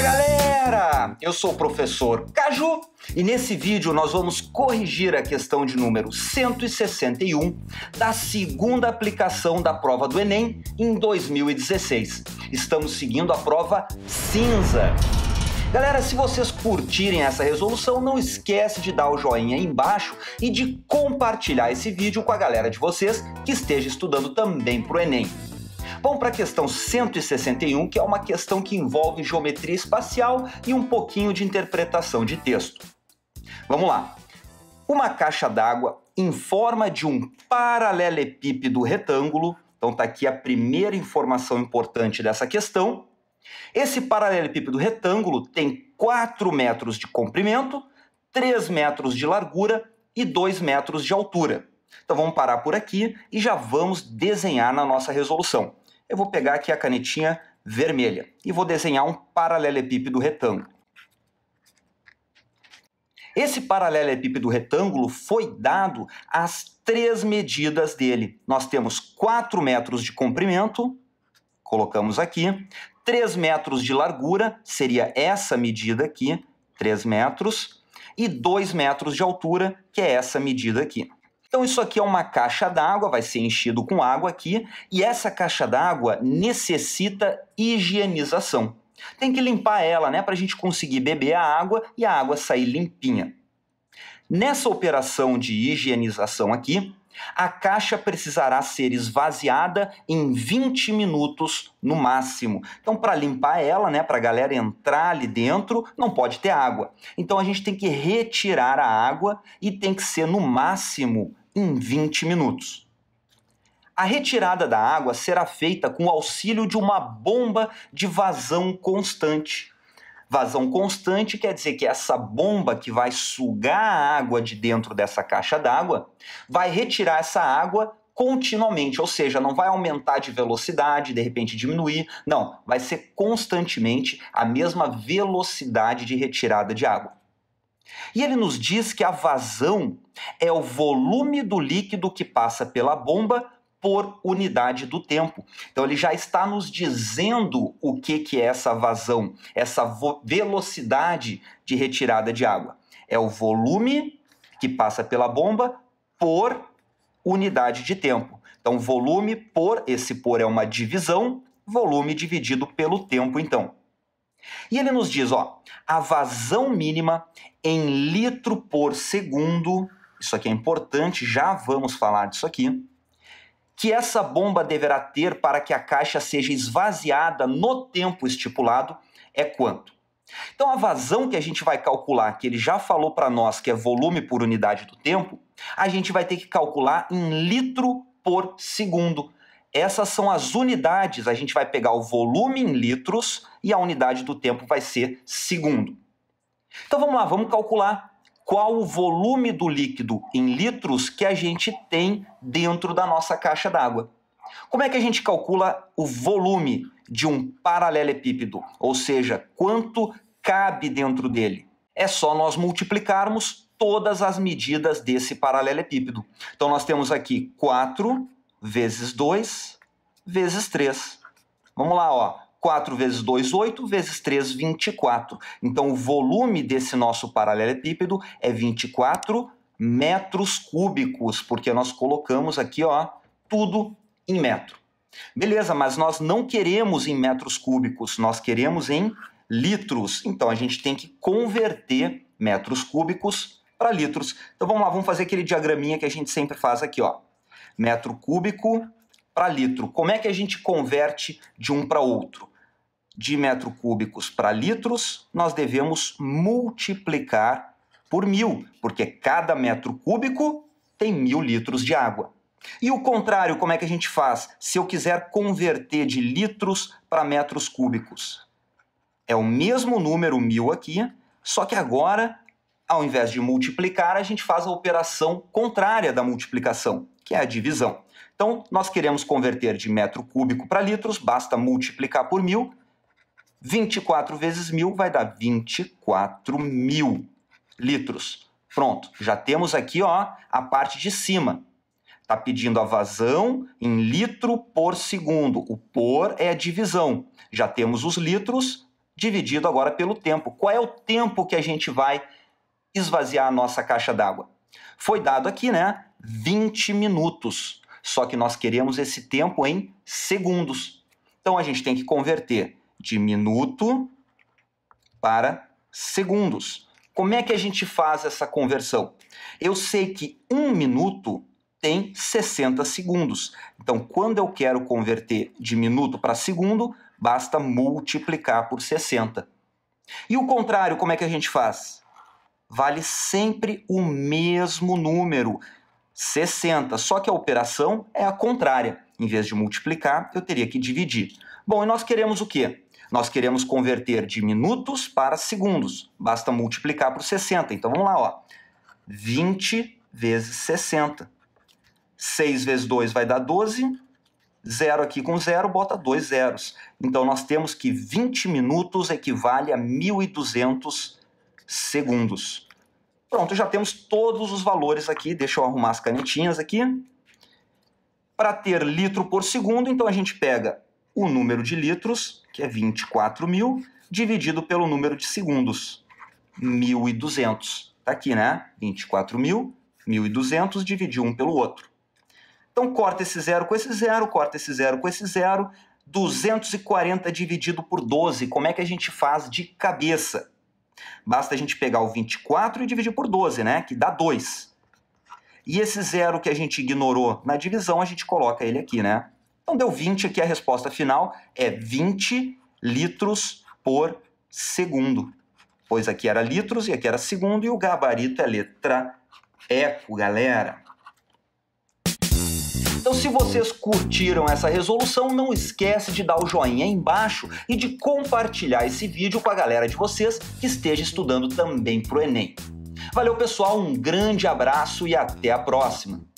galera! Eu sou o professor Caju e nesse vídeo nós vamos corrigir a questão de número 161 da segunda aplicação da prova do Enem em 2016. Estamos seguindo a prova cinza. Galera, se vocês curtirem essa resolução, não esquece de dar o joinha aí embaixo e de compartilhar esse vídeo com a galera de vocês que esteja estudando também para o Enem. Vamos para a questão 161, que é uma questão que envolve geometria espacial e um pouquinho de interpretação de texto. Vamos lá. Uma caixa d'água em forma de um paralelepípedo retângulo, então está aqui a primeira informação importante dessa questão. Esse paralelepípedo retângulo tem 4 metros de comprimento, 3 metros de largura e 2 metros de altura. Então vamos parar por aqui e já vamos desenhar na nossa resolução eu vou pegar aqui a canetinha vermelha e vou desenhar um paralelepípedo retângulo. Esse paralelepípedo retângulo foi dado às três medidas dele. Nós temos 4 metros de comprimento, colocamos aqui, 3 metros de largura, seria essa medida aqui, 3 metros, e 2 metros de altura, que é essa medida aqui. Então isso aqui é uma caixa d'água, vai ser enchido com água aqui, e essa caixa d'água necessita higienização. Tem que limpar ela, né, para a gente conseguir beber a água e a água sair limpinha. Nessa operação de higienização aqui, a caixa precisará ser esvaziada em 20 minutos no máximo. Então, para limpar ela, né, para a galera entrar ali dentro, não pode ter água. Então, a gente tem que retirar a água e tem que ser no máximo em 20 minutos. A retirada da água será feita com o auxílio de uma bomba de vazão constante. Vazão constante quer dizer que essa bomba que vai sugar a água de dentro dessa caixa d'água vai retirar essa água continuamente, ou seja, não vai aumentar de velocidade, de repente diminuir, não, vai ser constantemente a mesma velocidade de retirada de água. E ele nos diz que a vazão é o volume do líquido que passa pela bomba por unidade do tempo. Então ele já está nos dizendo o que, que é essa vazão, essa velocidade de retirada de água. É o volume que passa pela bomba por unidade de tempo. Então volume por, esse por é uma divisão, volume dividido pelo tempo então. E ele nos diz, ó, a vazão mínima em litro por segundo, isso aqui é importante, já vamos falar disso aqui, que essa bomba deverá ter para que a caixa seja esvaziada no tempo estipulado é quanto? Então a vazão que a gente vai calcular, que ele já falou para nós que é volume por unidade do tempo, a gente vai ter que calcular em litro por segundo, essas são as unidades, a gente vai pegar o volume em litros e a unidade do tempo vai ser segundo. Então vamos lá, vamos calcular qual o volume do líquido em litros que a gente tem dentro da nossa caixa d'água. Como é que a gente calcula o volume de um paralelepípedo, ou seja, quanto cabe dentro dele? É só nós multiplicarmos todas as medidas desse paralelepípedo. Então nós temos aqui 4 vezes 2, vezes 3. Vamos lá, ó. 4 vezes 2, 8, vezes 3, 24. Então, o volume desse nosso paralelepípedo é 24 metros cúbicos, porque nós colocamos aqui, ó, tudo em metro. Beleza, mas nós não queremos em metros cúbicos, nós queremos em litros. Então, a gente tem que converter metros cúbicos para litros. Então, vamos lá, vamos fazer aquele diagraminha que a gente sempre faz aqui, ó metro cúbico para litro. Como é que a gente converte de um para outro? De metro cúbicos para litros, nós devemos multiplicar por mil, porque cada metro cúbico tem mil litros de água. E o contrário, como é que a gente faz? Se eu quiser converter de litros para metros cúbicos, é o mesmo número, mil aqui, só que agora, ao invés de multiplicar, a gente faz a operação contrária da multiplicação que é a divisão. Então, nós queremos converter de metro cúbico para litros, basta multiplicar por mil. 24 vezes mil vai dar 24 mil litros. Pronto, já temos aqui ó, a parte de cima. Está pedindo a vazão em litro por segundo. O por é a divisão. Já temos os litros dividido agora pelo tempo. Qual é o tempo que a gente vai esvaziar a nossa caixa d'água? Foi dado aqui, né? 20 minutos. Só que nós queremos esse tempo em segundos. Então a gente tem que converter de minuto para segundos. Como é que a gente faz essa conversão? Eu sei que um minuto tem 60 segundos. Então, quando eu quero converter de minuto para segundo, basta multiplicar por 60. E o contrário, como é que a gente faz? Vale sempre o mesmo número. 60. Só que a operação é a contrária. Em vez de multiplicar, eu teria que dividir. Bom, e nós queremos o quê? Nós queremos converter de minutos para segundos. Basta multiplicar por 60. Então vamos lá, ó. 20 vezes 60. 6 vezes 2 vai dar 12. Zero aqui com zero, bota dois zeros. Então nós temos que 20 minutos equivale a 1.200 segundos. Pronto, já temos todos os valores aqui. Deixa eu arrumar as canetinhas aqui. Para ter litro por segundo, então a gente pega o número de litros, que é 24 mil, dividido pelo número de segundos, 1.200. Está aqui, né? 24 mil, 1.200, dividir um pelo outro. Então corta esse zero com esse zero, corta esse zero com esse zero. 240 dividido por 12, como é que a gente faz de cabeça? Basta a gente pegar o 24 e dividir por 12, né? Que dá 2. E esse zero que a gente ignorou na divisão, a gente coloca ele aqui, né? Então deu 20 aqui, a resposta final é 20 litros por segundo. Pois aqui era litros e aqui era segundo, e o gabarito é letra eco, galera. Então se vocês curtiram essa resolução, não esquece de dar o joinha aí embaixo e de compartilhar esse vídeo com a galera de vocês que esteja estudando também para o Enem. Valeu pessoal, um grande abraço e até a próxima!